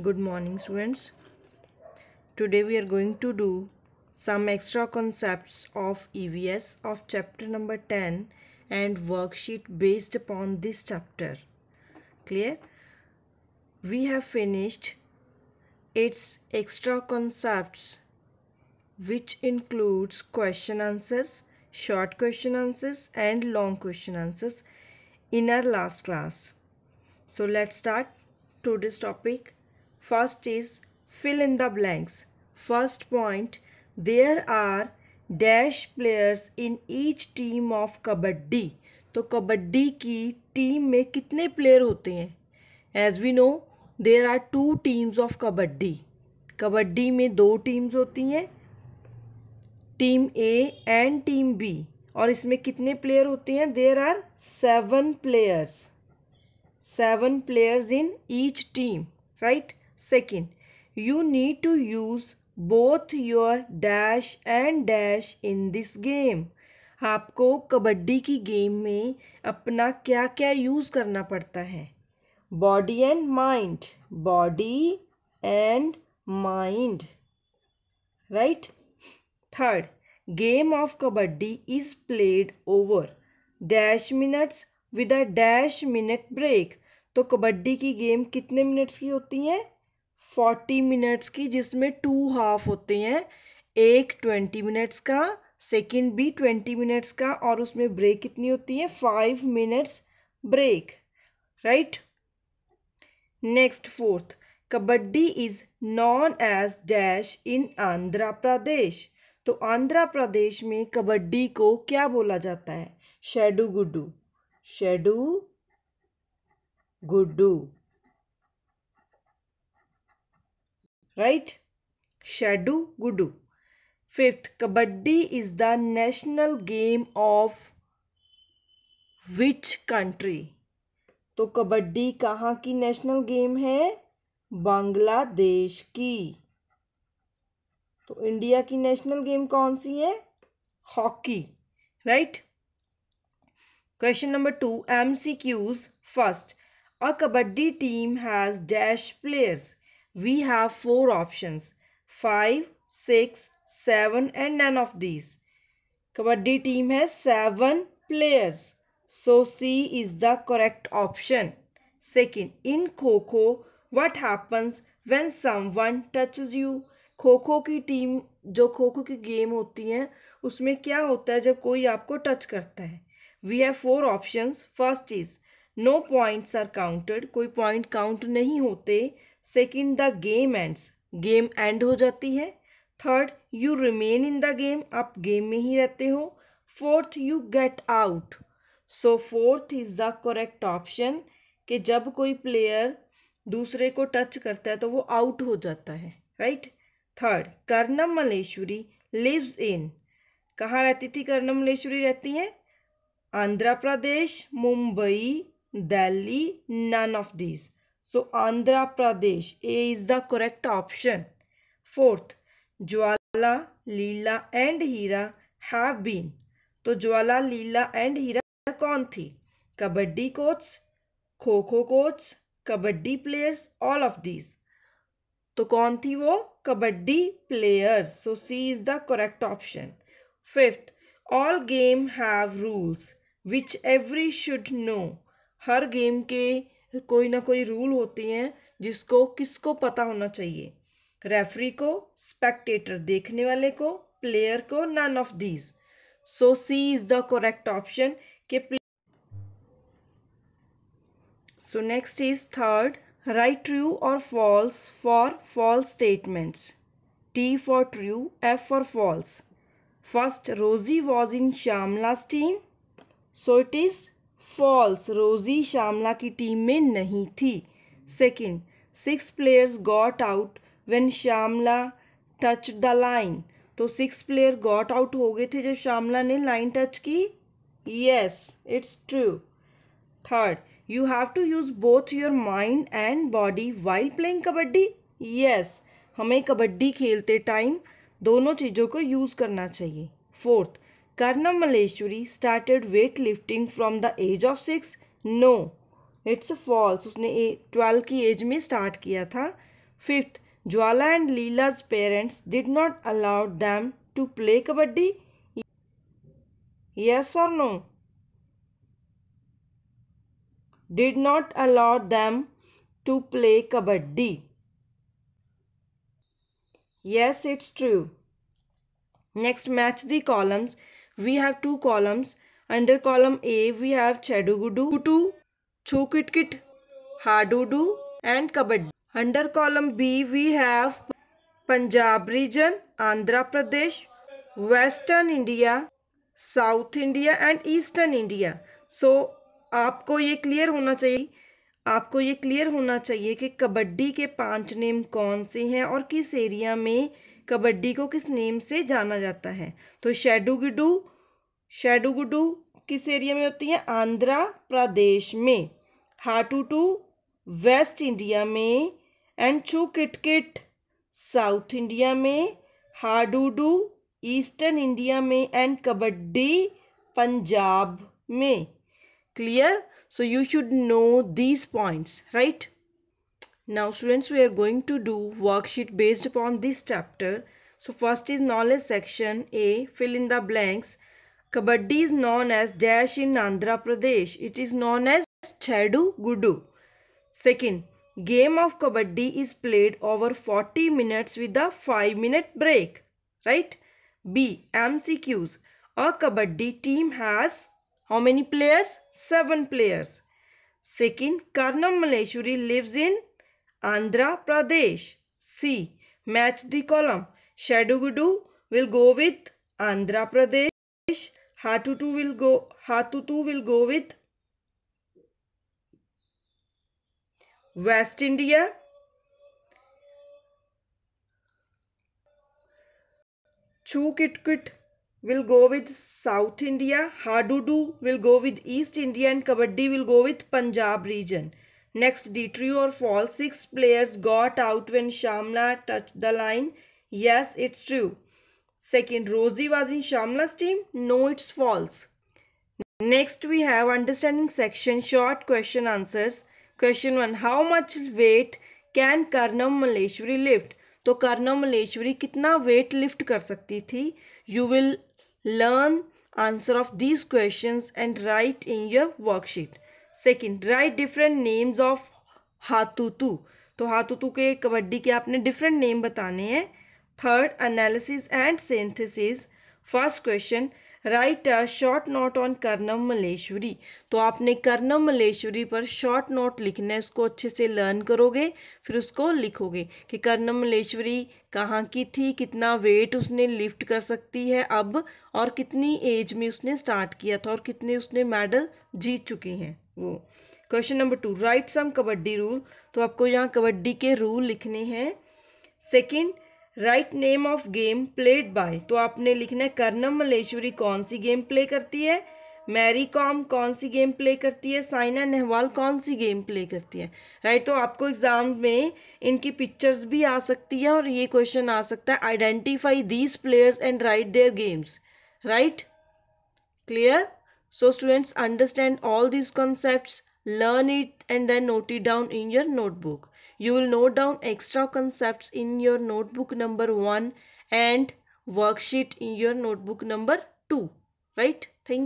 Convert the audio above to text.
good morning students today we are going to do some extra concepts of EVS of chapter number 10 and worksheet based upon this chapter clear we have finished its extra concepts which includes question answers short question answers and long question answers in our last class so let's start today's topic First is fill in the blanks. First point, there are dash players in each team of kabaddi तो कबड्डी की team में कितने player होते हैं as we know there are two teams of kabaddi kabaddi में दो teams होती हैं team A and team B और इसमें कितने प्लेयर होते हैं there are seven players seven players in each team right Second, you need to use both your dash and dash in this game आपको कबड्डी की गेम में अपना क्या क्या यूज़ करना पड़ता है body and mind body and mind right third game of kabaddi is played over dash minutes with a dash minute break तो कबड्डी की गेम कितने मिनट्स की होती हैं फोर्टी मिनट्स की जिसमें टू हाफ होते हैं एक ट्वेंटी मिनट्स का सेकंड भी ट्वेंटी मिनट्स का और उसमें ब्रेक कितनी होती है five minutes break right next fourth kabaddi is known as dash in Andhra Pradesh तो आंध्र प्रदेश में कबड्डी को क्या बोला जाता है शेडू Guddu शेडू Guddu right? Shadu Gudu. Fifth, Kabaddi is the national game of which country? तो कबड्डी कहाँ की नेशनल गेम है बांग्लादेश की तो इंडिया की नेशनल गेम कौन सी है hockey right question number two M C Qs first a kabaddi team has dash players we have four options 5, 6, 7 and none of these. Kabaddi team has seven players. So C is the correct option. Second, in Kho what happens when someone touches you? खो की team जो खो की game होती है उसमें क्या होता है जब कोई आपको टच करता है we have four options first is no points are counted कोई पॉइंट काउंट नहीं होते second the game ends game end हो जाती है third you remain in the game आप गेम में ही रहते हो fourth you get out so fourth is the correct option कि जब कोई प्लेयर दूसरे को टच करता है तो वो आउट हो जाता है right third Karnam Maleshwari lives in कहाँ रहती थी कर्णम मलेश्वरी रहती हैं Andhra Pradesh Mumbai Delhi none of these so Andhra Pradesh A is the correct option fourth Jwala Leela and Heera have been. तो ज्वाला लीला एंड हीरा कौन थी kabaddi coach kho kho coach kabaddi players all of these तो कौन थी वो kabaddi players so C is the correct option fifth all game have rules which every should know हर game के कोई ना कोई रूल होती हैं जिसको किसको पता होना चाहिए रेफरी को स्पेक्टेटर देखने वाले को प्लेयर को none of these so C is the correct option के so next is third right true और false for false statements T for true F for false first Rosy was in Shamla's team. So it is false Rosy Shamla की team में नहीं थी second six players got out when Shamla touch the line तो six player got out हो गए थे जब शामला ने लाइन टच की yes it's true third you have to use both your mind and body while playing kabaddi yes हमें कबड्डी खेलते time दोनों चीज़ों को यूज़ करना चाहिए फोर्थ Karnam Maleshwari started weightlifting from the age of six No, it's a false. उसने twelve की एज में स्टार्ट किया था fifth Jwala and Leela's parents did not allow them to play kabaddi yes और no did not allow them to play kabaddi yes it's true next match the columns we have two columns. Under column A, we have Chadugudu, Kutu, Chukitkit, Hadudu and Kabaddi. Under column B, we have Punjab region, Andhra Pradesh, Western India, South India and Eastern India. So, आपको ये clear होना चाहिए आपको ये clear होना चाहिए कि कबड्डी के पांच नेम कौन से हैं और किस एरिया में कबड्डी को किस नेम से जाना जाता है तो शेडू गिडू शेडू गुडू किस एरिया में होती है आंध्र प्रदेश में हाटू टू वेस्ट इंडिया में and Chu Kitkit South India में हाडूडू ईस्टर्न इंडिया में एंड कबड्डी पंजाब में clear so you should know these points right Now students we are going to do worksheet based upon this chapter. So first is knowledge section A fill in the blanks. Kabaddi is known as dash in Andhra Pradesh. It is known as Chadu Gudu. Second, game of Kabaddi is played over 40 minutes with a 5 minute break. Right? B. MCQs. A Kabaddi team has how many players? 7 players. Second, Karnam Maleshwari lives in Andhra Pradesh C match the column Chedugudu will go with Andhra Pradesh Hututu will go Hututu will go with West India Chu Kit Kit will go with South India Hadudu will go with East India and kabaddi will go with Punjab region Next D true or false. Six players got out when Shamla touched the line. Yes, it's true. Second, Rosie was in Shamla's team. No, it's false. Next we have understanding section short question answers. Question 1. How much weight can Karnam Maleshwari lift? So, Karnam Maleshwari कितना weight lift कर सकती थी You will learn answer of these questions and write in your worksheet. Second write different names of Hututu तो हाथुतू के कबड्डी के आपने different name बताने हैं third analysis and synthesis first question write a short note on Karnam Maleshwari तो आपने कर्णम मलेश्वरी पर शॉर्ट नोट लिखना है उसको अच्छे से लर्न करोगे फिर उसको लिखोगे कि कर्णम मलेश्वरी कहाँ की थी कितना वेट उसने लिफ्ट कर सकती है अब और कितनी एज में उसने स्टार्ट किया था और कितने उसने मेडल जीत चुके हैं वो question number two write some kabaddi rule तो आपको यहाँ कबड्डी के रूल लिखने हैं second write name of game played by तो आपने लिखना है कर्नम मलेश्वरी कौन सी गेम प्ले करती है मैरी कॉम कौन सी गेम प्ले करती है साइना नेहवाल कौन सी गेम प्ले करती है राइट तो आपको एग्जाम में इनकी पिक्चर्स भी आ सकती है और ये क्वेश्चन आ सकता है identify these players and write their games right clear so students understand all these concept learn it and then note it down in your notebook you will note down extra concepts in your notebook number 1 and worksheet in your notebook number 2 right thank